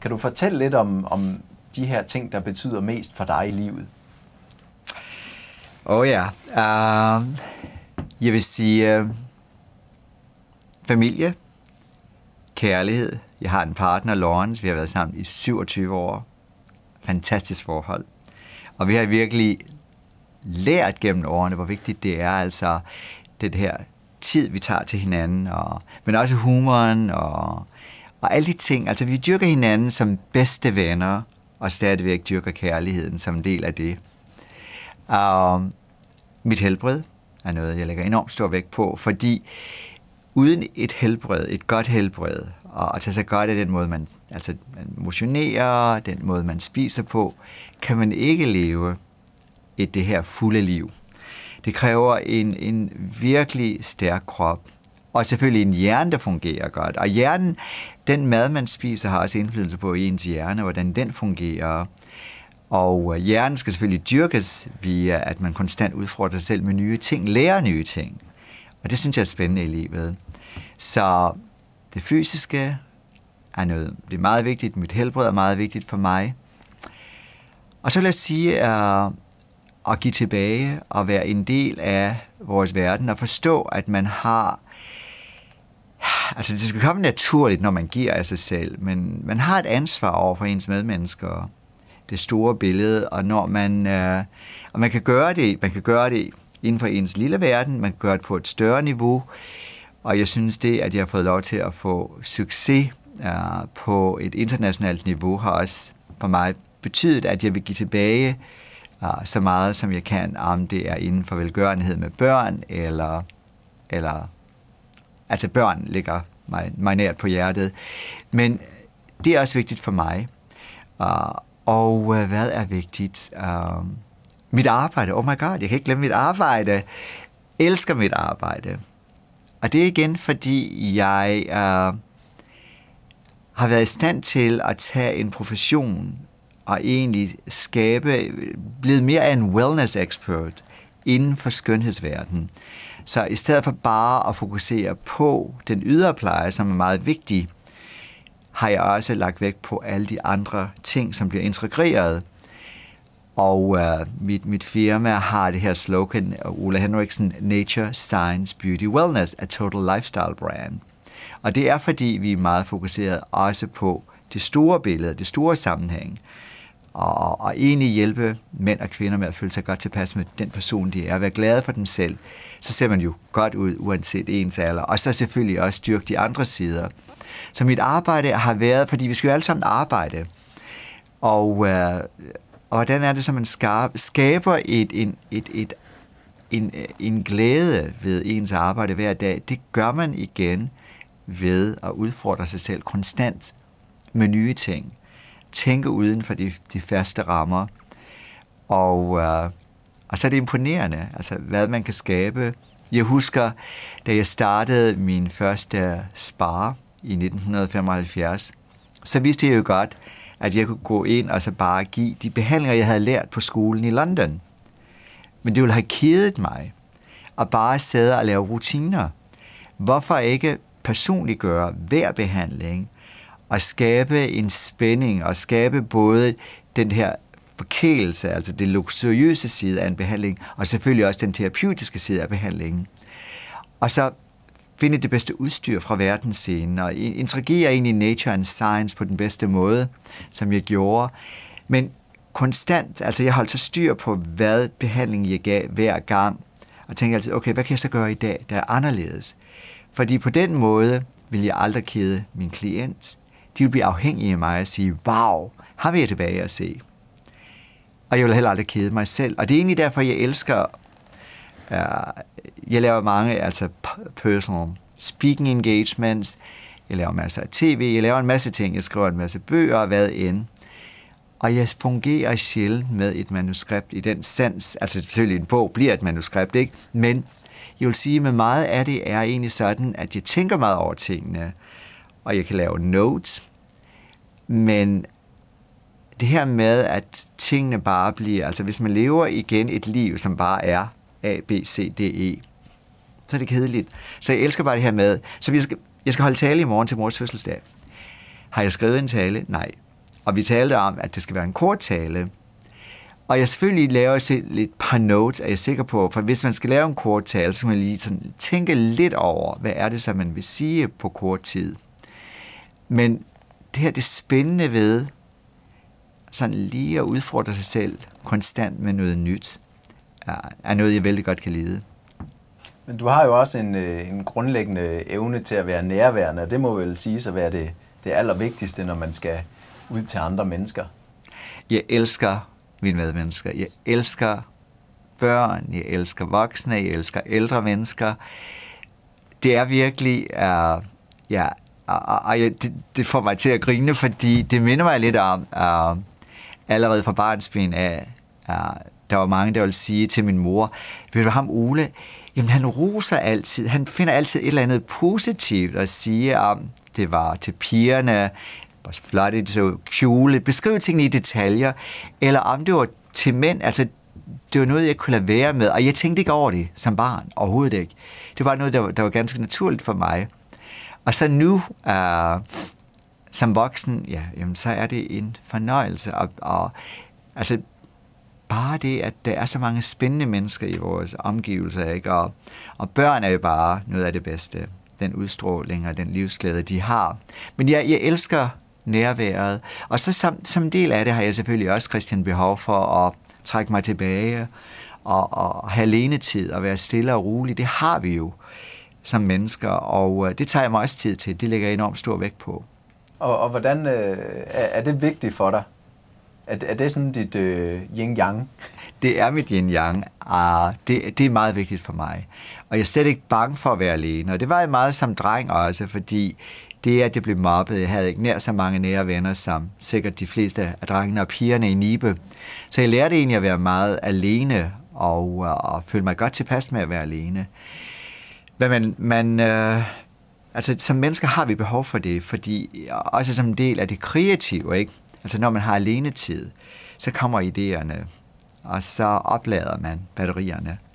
Kan du fortælle lidt om, om de her ting, der betyder mest for dig i livet? Åh oh, ja. Uh, jeg vil sige uh, familie, kærlighed. Jeg har en partner, Lawrence. Vi har været sammen i 27 år. Fantastisk forhold. Og vi har virkelig lært gennem årene, hvor vigtigt det er altså det her tid, vi tager til hinanden, og, men også humoren og og alle de ting. Altså, vi dyrker hinanden som bedste venner, og stadigvæk dyrker kærligheden som en del af det. Og um, mit helbred er noget, jeg lægger enormt stor vægt på, fordi uden et helbred, et godt helbred, og at tage sig godt af den måde, man, altså, man motionerer, den måde, man spiser på, kan man ikke leve et det her fulde liv. Det kræver en, en virkelig stærk krop, og selvfølgelig en hjerne, der fungerer godt. Og hjernen, den mad, man spiser, har også indflydelse på ens hjerne, hvordan den fungerer. Og øh, hjernen skal selvfølgelig dyrkes via, at man konstant udfordrer sig selv med nye ting, lærer nye ting. Og det synes jeg er spændende i livet. Så det fysiske er noget, det er meget vigtigt. Mit helbred er meget vigtigt for mig. Og så lad os sige, at øh, at give tilbage og være en del af vores verden og forstå, at man har altså det skal komme naturligt, når man giver af sig selv, men man har et ansvar over for ens medmennesker, det store billede, og når man, øh, og man kan gøre det, man kan gøre det inden for ens lille verden, man kan gøre det på et større niveau, og jeg synes det, at jeg har fået lov til at få succes øh, på et internationalt niveau, har også for mig betydet, at jeg vil give tilbage øh, så meget, som jeg kan, om det er inden for velgørenhed med børn, eller, eller Altså børn ligger mig, mig nært på hjertet. Men det er også vigtigt for mig. Uh, og uh, hvad er vigtigt? Uh, mit arbejde. Oh my god, jeg kan ikke glemme mit arbejde. Jeg elsker mit arbejde. Og det er igen, fordi jeg uh, har været i stand til at tage en profession og egentlig skabe, blevet mere af en wellness expert inden for skønhedsverdenen. Så i stedet for bare at fokusere på den ydre pleje, som er meget vigtig, har jeg også lagt vægt på alle de andre ting, som bliver integreret. Og øh, mit, mit firma har det her slogan, Ole Henriksen, Nature, Science, Beauty, Wellness, a total lifestyle brand. Og det er, fordi vi er meget fokuseret også på det store billede, det store sammenhæng og, og egentlig hjælpe mænd og kvinder med at føle sig godt tilpas med den person, de er, og være glade for dem selv, så ser man jo godt ud, uanset ens alder. Og så selvfølgelig også styrke de andre sider. Så mit arbejde har været, fordi vi skal jo alle sammen arbejde, og, øh, og hvordan er det, så man skaber et, en, et, et, en, en glæde ved ens arbejde hver dag? Det gør man igen ved at udfordre sig selv konstant med nye ting tænke uden for de, de faste rammer. Og, øh, og så er det imponerende, altså hvad man kan skabe. Jeg husker, da jeg startede min første spar i 1975, så vidste jeg jo godt, at jeg kunne gå ind og så bare give de behandlinger, jeg havde lært på skolen i London. Men det ville have kedet mig at bare sidde og lave rutiner. Hvorfor ikke personligt gøre hver behandling – at skabe en spænding og skabe både den her forkælelse, altså det luksuriøse side af en behandling, og selvfølgelig også den terapeutiske side af behandlingen. Og så finde det bedste udstyr fra verdensscenen og interagere ind i nature and science på den bedste måde, som jeg gjorde. Men konstant, altså jeg holdt så styr på, hvad behandlingen jeg gav hver gang, og tænkte altid, okay, hvad kan jeg så gøre i dag, der er anderledes? Fordi på den måde vil jeg aldrig kede min klient, de vil blive afhængige af mig og sige, wow, har vi jeg tilbage at se? Og jeg vil heller aldrig kede mig selv. Og det er egentlig derfor, jeg elsker, uh, jeg laver mange altså personal speaking engagements, jeg laver masser af tv, jeg laver en masse ting, jeg skriver en masse bøger og hvad end. Og jeg fungerer sjældent med et manuskript i den sens, altså selvfølgelig en bog bliver et manuskript, ikke? Men jeg vil sige, at med meget af det er egentlig sådan, at jeg tænker meget over tingene og jeg kan lave notes, men det her med, at tingene bare bliver, altså hvis man lever igen et liv, som bare er A, B, C, D, E, så er det kedeligt. Så jeg elsker bare det her med, så jeg skal, jeg skal holde tale i morgen til mors fødselsdag. Har jeg skrevet en tale? Nej. Og vi talte om, at det skal være en kort tale. Og jeg selvfølgelig laver også et par notes, er jeg sikker på, for hvis man skal lave en kort tale, så skal man lige sådan tænke lidt over, hvad er det, som man vil sige på kort tid. Men det her det spændende ved sådan lige at udfordre sig selv konstant med noget nyt, er noget, jeg vældig godt kan lide. Men du har jo også en, øh, en grundlæggende evne til at være nærværende, og det må vel sige at være det, det allervigtigste, når man skal ud til andre mennesker. Jeg elsker mine medmennesker. Jeg elsker børn, jeg elsker voksne, jeg elsker ældre mennesker. Det er virkelig, at jeg og, og det, det får mig til at grine, fordi det minder mig lidt om, uh, allerede fra barnsben af, uh, der var mange, der ville sige til min mor, ved du ham Ole, jamen han roser altid, han finder altid et eller andet positivt at sige om, det var til pigerne, hvor flot det så kjole, beskriv tingene i detaljer, eller om det var til mænd, altså det var noget, jeg kunne lade være med, og jeg tænkte ikke over det som barn, overhovedet ikke. Det var noget, der, der var ganske naturligt for mig. Og så nu, øh, som voksen, ja, jamen, så er det en fornøjelse. Og, og altså, bare det, at der er så mange spændende mennesker i vores omgivelser, ikke? Og, og børn er jo bare noget af det bedste. Den udstråling og den livsglæde, de har. Men jeg, jeg elsker nærværet. Og så som, som del af det har jeg selvfølgelig også, Christian, behov for at trække mig tilbage og, og have alenetid og være stille og rolig. Det har vi jo som mennesker, og øh, det tager jeg mig også tid til. Det lægger jeg enormt stor vægt på. Og, og hvordan øh, er det vigtigt for dig? Er, er det sådan dit øh, yin-yang? Det er mit yin-yang. Ah, det, det er meget vigtigt for mig. Og jeg er slet ikke bange for at være alene. Og det var jeg meget som dreng også, fordi det, at jeg blev mobbet, jeg havde ikke nær så mange nære venner som sikkert de fleste af drengene og pigerne i Nibe. Så jeg lærte egentlig at være meget alene og, øh, og føle mig godt tilpas med at være alene hvad man, man øh, altså som mennesker har vi behov for det, fordi øh, også som en del af det kreative, ikke? Altså når man har alenetid, så kommer idéerne, og så oplader man batterierne.